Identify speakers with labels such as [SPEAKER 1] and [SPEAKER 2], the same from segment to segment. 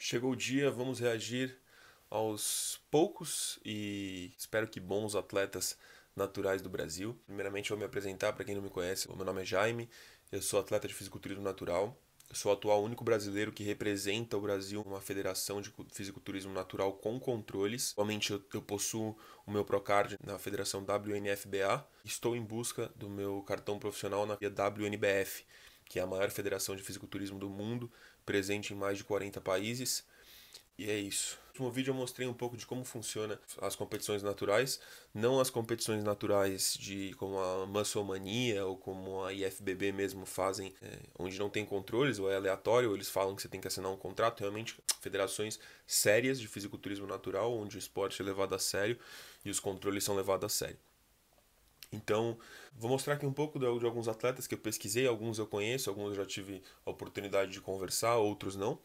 [SPEAKER 1] Chegou o dia, vamos reagir aos poucos e espero que bons atletas naturais do Brasil. Primeiramente, eu vou me apresentar para quem não me conhece. Meu nome é Jaime, eu sou atleta de fisiculturismo natural. Eu sou o atual único brasileiro que representa o Brasil numa federação de fisiculturismo natural com controles. Atualmente eu, eu, possuo o meu Procard na federação WNFBA. Estou em busca do meu cartão profissional na WNBF, que é a maior federação de fisiculturismo do mundo, presente em mais de 40 países. E é isso. No último vídeo eu mostrei um pouco de como funciona as competições naturais, não as competições naturais de como a Musclemania ou como a IFBB mesmo fazem, é, onde não tem controles ou é aleatório, ou eles falam que você tem que assinar um contrato, realmente federações sérias de fisiculturismo natural, onde o esporte é levado a sério e os controles são levados a sério. Então, vou mostrar aqui um pouco de, de alguns atletas que eu pesquisei, alguns eu conheço, alguns eu já tive a oportunidade de conversar, outros não.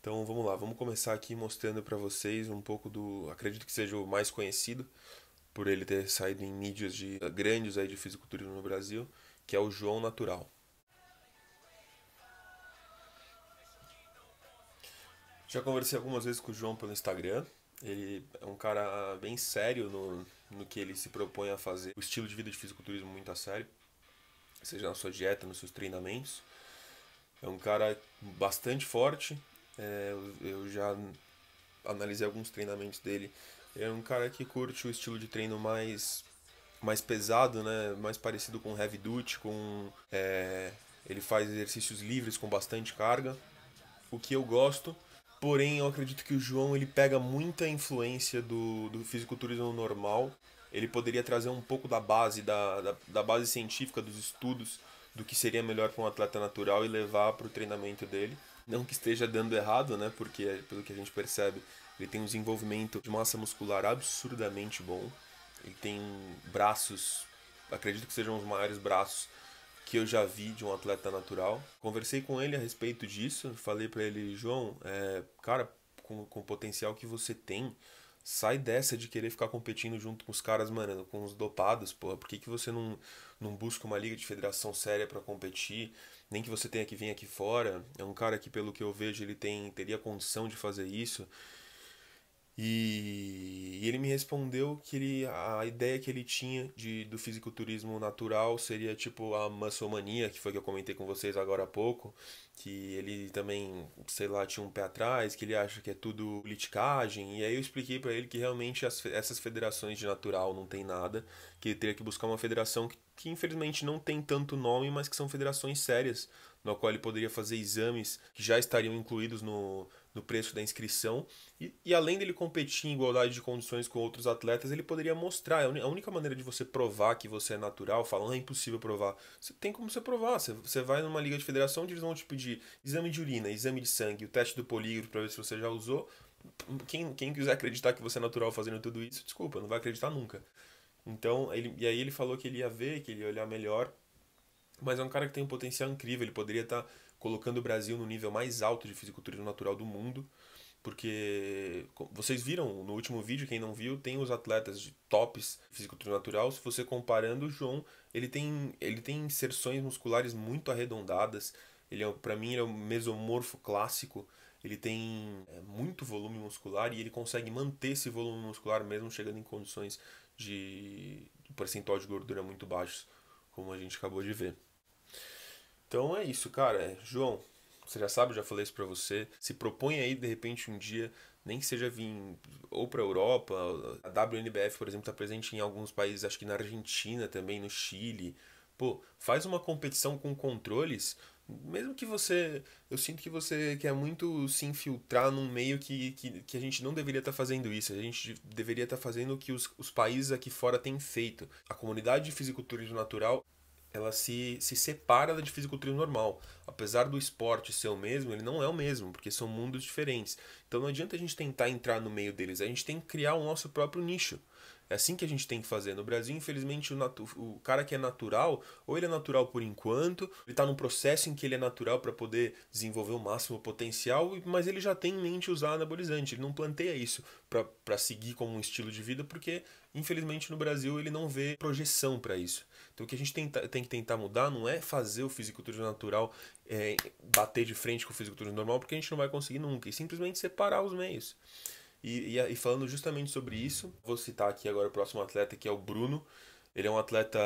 [SPEAKER 1] Então, vamos lá, vamos começar aqui mostrando para vocês um pouco do, acredito que seja o mais conhecido, por ele ter saído em mídias de grandes aí de fisiculturismo no Brasil, que é o João Natural. Já conversei algumas vezes com o João pelo Instagram, ele é um cara bem sério no, no que ele se propõe a fazer. O estilo de vida de fisiculturismo muito a sério, seja na sua dieta, nos seus treinamentos. É um cara bastante forte. É, eu já analisei alguns treinamentos dele. é um cara que curte o estilo de treino mais mais pesado, né? Mais parecido com heavy duty, com é, ele faz exercícios livres com bastante carga. O que eu gosto Porém, eu acredito que o João ele pega muita influência do, do fisiculturismo normal. Ele poderia trazer um pouco da base, da, da, da base científica, dos estudos, do que seria melhor para um atleta natural e levar para o treinamento dele. Não que esteja dando errado, né? Porque, pelo que a gente percebe, ele tem um desenvolvimento de massa muscular absurdamente bom. Ele tem braços, acredito que sejam os maiores braços que eu já vi de um atleta natural. Conversei com ele a respeito disso, falei para ele, João, é, cara, com, com o potencial que você tem, sai dessa de querer ficar competindo junto com os caras, mano, com os dopados, porra. Por que, que você não, não busca uma liga de federação séria para competir? Nem que você tenha que vir aqui fora. É um cara que, pelo que eu vejo, ele tem teria condição de fazer isso. E ele me respondeu que ele, a ideia que ele tinha de, do fisiculturismo natural seria tipo a maçomania, que foi que eu comentei com vocês agora há pouco, que ele também, sei lá, tinha um pé atrás, que ele acha que é tudo liticagem. E aí eu expliquei para ele que realmente as, essas federações de natural não tem nada, que ele teria que buscar uma federação que, que infelizmente não tem tanto nome, mas que são federações sérias, na qual ele poderia fazer exames que já estariam incluídos no no preço da inscrição. E, e, além dele competir em igualdade de condições com outros atletas, ele poderia mostrar. A única maneira de você provar que você é natural, falando ah, é impossível provar. Você tem como você provar. Você, você vai numa liga de federação onde eles vão te pedir exame de urina, exame de sangue, o teste do polígrafo para ver se você já usou. Quem, quem quiser acreditar que você é natural fazendo tudo isso, desculpa, não vai acreditar nunca. Então, ele, e aí ele falou que ele ia ver, que ele ia olhar melhor. Mas é um cara que tem um potencial incrível, ele poderia estar. Tá colocando o Brasil no nível mais alto de fisiculturismo natural do mundo, porque vocês viram no último vídeo, quem não viu, tem os atletas de tops fisiculturismo natural, se você comparando o João, ele tem ele tem inserções musculares muito arredondadas, ele é, para mim ele é um mesomorfo clássico, ele tem é, muito volume muscular e ele consegue manter esse volume muscular mesmo chegando em condições de percentual de gordura muito baixos, como a gente acabou de ver. Então é isso, cara. É, João, você já sabe, eu já falei isso para você. Se propõe aí, de repente, um dia, nem que seja vir ou para Europa, a WNBF, por exemplo, está presente em alguns países, acho que na Argentina também, no Chile. Pô, faz uma competição com controles, mesmo que você. Eu sinto que você quer muito se infiltrar num meio que, que, que a gente não deveria estar tá fazendo isso. A gente deveria estar tá fazendo o que os, os países aqui fora têm feito. A comunidade de fisiculturismo natural ela se, se separa da de fisiculturismo normal. Apesar do esporte ser o mesmo, ele não é o mesmo, porque são mundos diferentes. Então não adianta a gente tentar entrar no meio deles, a gente tem que criar o nosso próprio nicho. É assim que a gente tem que fazer. No Brasil, infelizmente, o, o cara que é natural, ou ele é natural por enquanto, ele está num processo em que ele é natural para poder desenvolver o máximo potencial, mas ele já tem em mente usar anabolizante. Ele não planteia isso para seguir como um estilo de vida, porque, infelizmente, no Brasil ele não vê projeção para isso. Então, o que a gente tem que tentar mudar não é fazer o fisiculturismo natural é, bater de frente com o fisiculturismo normal, porque a gente não vai conseguir nunca, e simplesmente separar os meios. E, e, e falando justamente sobre isso, vou citar aqui agora o próximo atleta, que é o Bruno. Ele é um atleta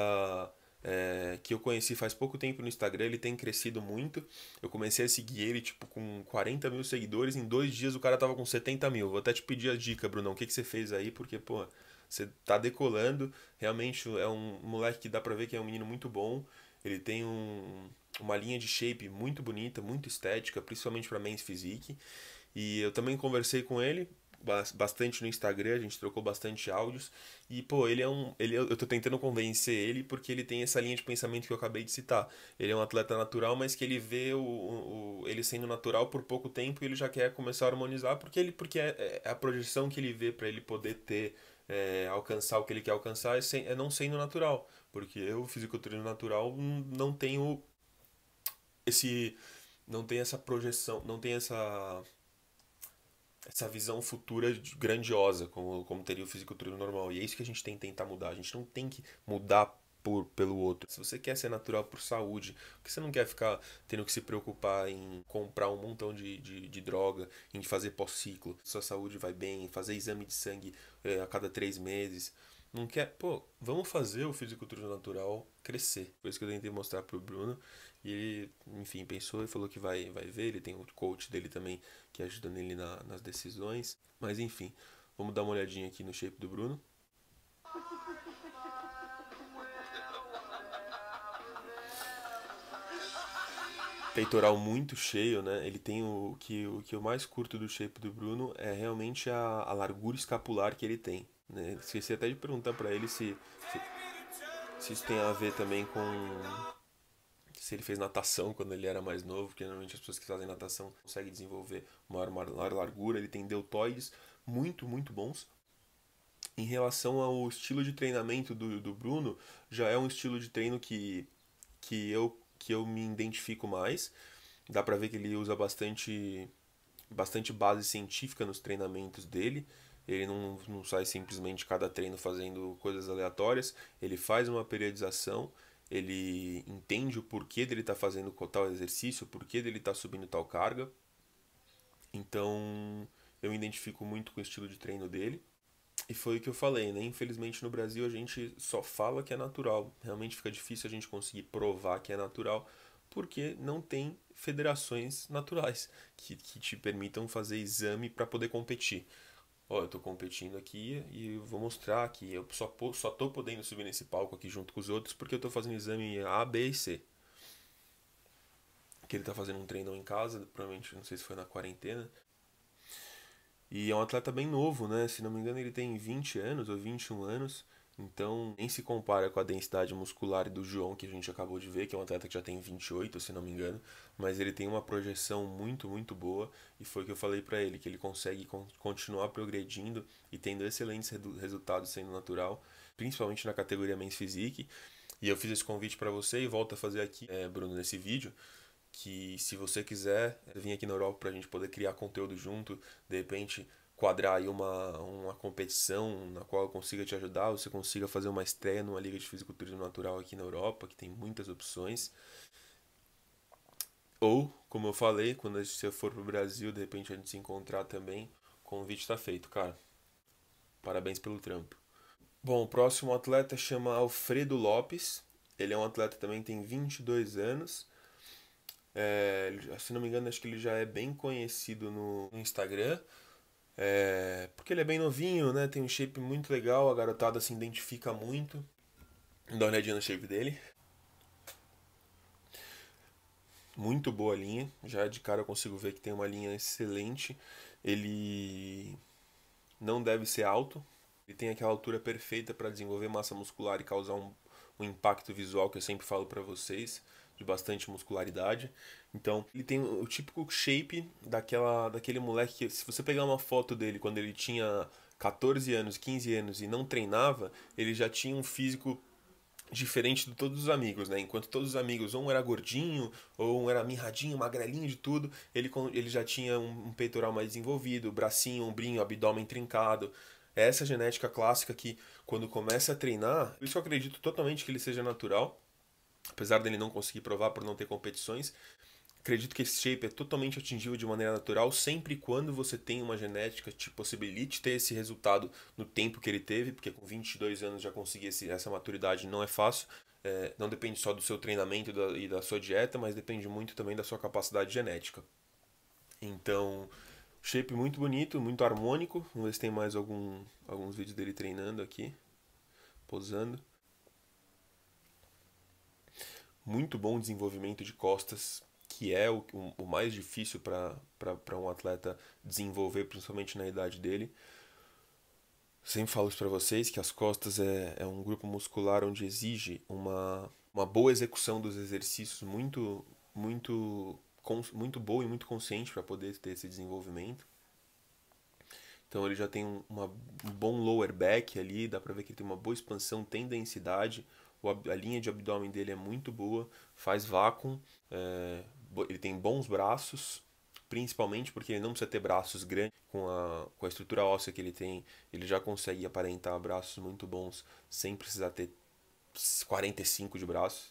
[SPEAKER 1] é, que eu conheci faz pouco tempo no Instagram, ele tem crescido muito. Eu comecei a seguir ele, tipo, com 40 mil seguidores. Em dois dias o cara tava com 70 mil. Vou até te pedir a dica, Brunão. O que, que você fez aí? Porque, pô, você tá decolando. Realmente é um moleque que dá pra ver que é um menino muito bom. Ele tem um, uma linha de shape muito bonita, muito estética, principalmente para men's physique. E eu também conversei com ele bastante no Instagram, a gente trocou bastante áudios. E, pô, ele é um. Ele, eu tô tentando convencer ele porque ele tem essa linha de pensamento que eu acabei de citar. Ele é um atleta natural, mas que ele vê o, o ele sendo natural por pouco tempo e ele já quer começar a harmonizar porque, ele, porque é, é a projeção que ele vê para ele poder ter. É, alcançar o que ele quer alcançar é, sem, é não sendo natural, porque eu, fisiculturismo natural, hum, não tenho esse. não tem essa projeção, não tem essa essa visão futura grandiosa, como, como teria o fisiculturismo normal. E é isso que a gente tem que tentar mudar. A gente não tem que mudar por, pelo outro. Se você quer ser natural por saúde, porque você não quer ficar tendo que se preocupar em comprar um montão de, de, de droga, em fazer pós-ciclo, sua saúde vai bem, fazer exame de sangue é, a cada três meses. Não quer, pô, vamos fazer o fisiculturismo natural crescer. Foi isso que eu tentei mostrar pro Bruno. E ele, enfim, pensou e falou que vai, vai ver. Ele tem o coach dele também que ajuda nele na, nas decisões. Mas enfim, vamos dar uma olhadinha aqui no shape do Bruno. Peitoral muito cheio, né? Ele tem o que, o que eu mais curto do shape do Bruno é realmente a, a largura escapular que ele tem. Né? Esqueci até de perguntar para ele se, se, se isso tem a ver também com se ele fez natação quando ele era mais novo, porque normalmente as pessoas que fazem natação conseguem desenvolver maior, maior largura, ele tem deltoides muito, muito bons. Em relação ao estilo de treinamento do, do Bruno, já é um estilo de treino que, que, eu, que eu me identifico mais. Dá pra ver que ele usa bastante, bastante base científica nos treinamentos dele. Ele não, não sai simplesmente cada treino fazendo coisas aleatórias. Ele faz uma periodização ele entende o porquê dele estar tá fazendo tal exercício, o porquê dele estar tá subindo tal carga. Então, eu identifico muito com o estilo de treino dele. E foi o que eu falei, né? Infelizmente no Brasil a gente só fala que é natural. Realmente fica difícil a gente conseguir provar que é natural, porque não tem federações naturais que, que te permitam fazer exame para poder competir ó, eu tô competindo aqui e vou mostrar que eu só, só tô podendo subir nesse palco aqui junto com os outros porque eu tô fazendo exame A, B e C. Que ele tá fazendo um treinão em casa, provavelmente, não sei se foi na quarentena. E é um atleta bem novo, né? Se não me engano, ele tem 20 anos ou 21 anos. Então, nem se compara com a densidade muscular do João, que a gente acabou de ver, que é um atleta que já tem 28, se não me engano, mas ele tem uma projeção muito, muito boa e foi o que eu falei para ele, que ele consegue continuar progredindo e tendo excelentes resultados sendo natural, principalmente na categoria Men's Physique. E eu fiz esse convite para você e volto a fazer aqui, é, Bruno, nesse vídeo, que se você quiser vir aqui na Europa para a gente poder criar conteúdo junto, de repente quadrar aí uma, uma competição na qual eu consiga te ajudar, ou consiga fazer uma estreia numa liga de fisiculturismo natural aqui na Europa, que tem muitas opções. Ou, como eu falei, quando você for pro Brasil, de repente a gente se encontrar também, o convite está feito, cara. Parabéns pelo trampo. Bom, o próximo atleta chama Alfredo Lopes. Ele é um atleta também tem 22 anos. É, se não me engano, acho que ele já é bem conhecido no Instagram. É, porque ele é bem novinho, né? Tem um shape muito legal, a garotada se identifica muito. Dá uma olhadinha no shape dele. Muito boa linha. Já de cara eu consigo ver que tem uma linha excelente. Ele não deve ser alto. Ele tem aquela altura perfeita para desenvolver massa muscular e causar um, um impacto visual que eu sempre falo para vocês de bastante muscularidade. Então, ele tem o típico shape daquela, daquele moleque que, se você pegar uma foto dele quando ele tinha 14 anos, 15 anos e não treinava, ele já tinha um físico diferente de todos os amigos, né? Enquanto todos os amigos, um era gordinho, ou um era mirradinho, magrelinho de tudo, ele, ele já tinha um, um peitoral mais desenvolvido, bracinho, ombrinho, abdômen trincado. É essa genética clássica que, quando começa a treinar, por isso eu acredito totalmente que ele seja natural, Apesar dele não conseguir provar por não ter competições, acredito que esse shape é totalmente atingível de maneira natural, sempre quando você tem uma genética que te possibilite ter esse resultado no tempo que ele teve, porque com 22 anos já conseguir esse, essa maturidade não é fácil. É, não depende só do seu treinamento e da, e da sua dieta, mas depende muito também da sua capacidade genética. Então, shape muito bonito, muito harmônico. Vamos ver se tem mais algum, alguns vídeos dele treinando aqui, posando muito bom desenvolvimento de costas, que é o, o mais difícil para um atleta desenvolver, principalmente na idade dele. Sempre falo isso para vocês que as costas é, é um grupo muscular onde exige uma, uma boa execução dos exercícios muito muito muito boa e muito consciente para poder ter esse desenvolvimento. Então ele já tem um, uma, um bom lower back ali, dá para ver que ele tem uma boa expansão, tem densidade a linha de abdômen dele é muito boa, faz vácuo, é, ele tem bons braços, principalmente porque ele não precisa ter braços grandes, com a, com a estrutura óssea que ele tem, ele já consegue aparentar braços muito bons sem precisar ter 45 de braços.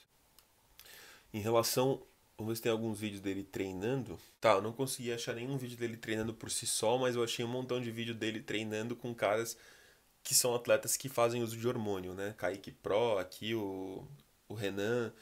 [SPEAKER 1] Em relação Vamos ver se tem alguns vídeos dele treinando. Tá, eu não consegui achar nenhum vídeo dele treinando por si só, mas eu achei um montão de vídeo dele treinando com caras que são atletas que fazem uso de hormônio, né? Kaique Pro, aqui o, o Renan.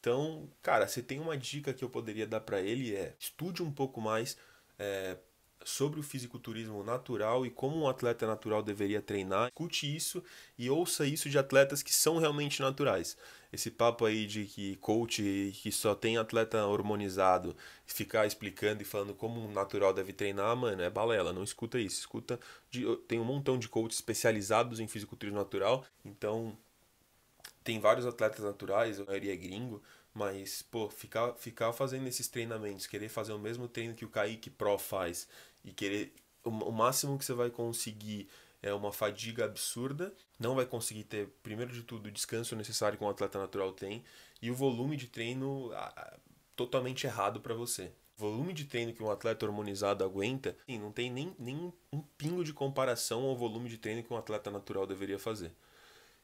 [SPEAKER 1] Então, cara, se tem uma dica que eu poderia dar para ele é estude um pouco mais é, sobre o fisiculturismo natural e como um atleta natural deveria treinar. Escute isso e ouça isso de atletas que são realmente naturais. Esse papo aí de que coach que só tem atleta hormonizado ficar explicando e falando como um natural deve treinar, mano, é balela, não escuta isso. Escuta, de, tem um montão de coaches especializados em fisiculturismo natural, então tem vários atletas naturais, a maioria é gringo, mas, pô, ficar, ficar fazendo esses treinamentos, querer fazer o mesmo treino que o Kaique Pro faz e querer. O máximo que você vai conseguir é uma fadiga absurda, não vai conseguir ter, primeiro de tudo, o descanso necessário que um atleta natural tem e o volume de treino totalmente errado para você. O volume de treino que um atleta hormonizado aguenta, assim, não tem nem, nem um pingo de comparação ao volume de treino que um atleta natural deveria fazer.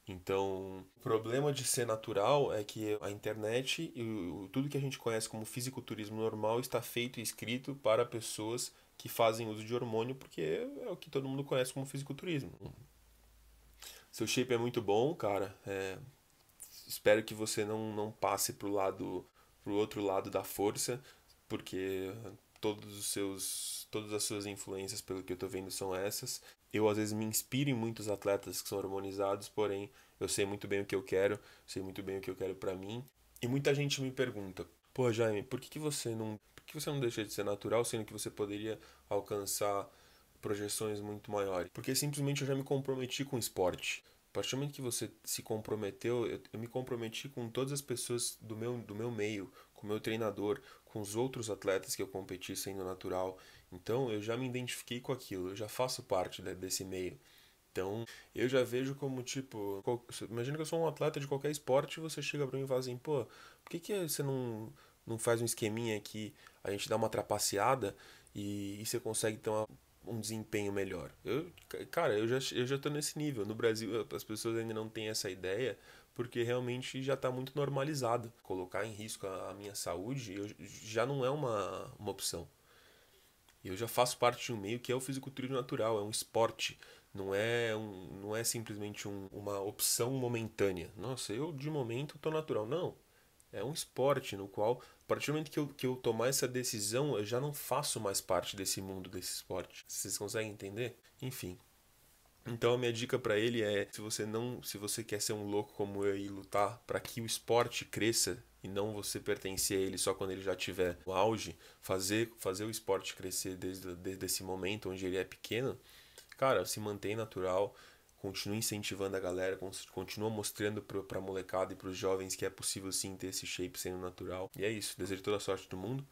[SPEAKER 1] Então, o problema de ser natural é que a internet e tudo que a gente conhece como fisiculturismo normal está feito e escrito para pessoas que fazem uso de hormônio, porque é o que todo mundo conhece como fisiculturismo. Seu shape é muito bom, cara. É, espero que você não, não passe pro lado pro outro lado da força, porque todos os seus todas as suas influências, pelo que eu estou vendo, são essas. Eu às vezes me inspiro em muitos atletas que são hormonizados, porém eu sei muito bem o que eu quero, sei muito bem o que eu quero para mim. E muita gente me pergunta: "Pô, Jaime, por que, que você não que você não deixa de ser natural, sendo que você poderia alcançar projeções muito maiores? Porque simplesmente eu já me comprometi com o esporte. A partir do momento que você se comprometeu, eu, eu me comprometi com todas as pessoas do meu, do meu meio, com o meu treinador, com os outros atletas que eu competi sendo natural. Então eu já me identifiquei com aquilo, eu já faço parte de, desse meio. Então, eu já vejo como, tipo, imagina que eu sou um atleta de qualquer esporte e você chega pra mim e fala assim, pô, por que, que você não não faz um esqueminha que a gente dá uma trapaceada e, e você consegue ter uma, um desempenho melhor. Eu, cara, eu já, eu já tô nesse nível. No Brasil, as pessoas ainda não têm essa ideia porque realmente já está muito normalizado. Colocar em risco a, a minha saúde eu, já não é uma, uma opção. Eu já faço parte de um meio que é o fisiculturismo natural, é um esporte não é, um, não é simplesmente um, uma opção momentânea. Nossa, eu de momento estou natural. Não, é um esporte no qual, a partir do momento que eu, que eu tomar essa decisão, eu já não faço mais parte desse mundo, desse esporte. Vocês conseguem entender? Enfim. Então a minha dica para ele é, se você não, se você quer ser um louco como eu e lutar para que o esporte cresça e não você pertencer a ele só quando ele já tiver no auge, fazer fazer o esporte crescer desde, desde esse momento onde ele é pequeno, cara, se mantém natural, continua incentivando a galera, continua mostrando para pra molecada e pros jovens que é possível sim ter esse shape sendo natural. E é isso, desejo toda a sorte do mundo.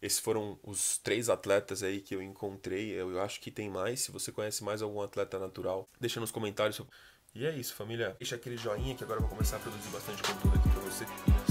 [SPEAKER 1] Esses foram os três atletas aí que eu encontrei. Eu acho que tem mais. Se você conhece mais algum atleta natural, deixa nos comentários. E é isso, família. Deixa aquele joinha que agora eu vou começar a produzir bastante conteúdo aqui pra você.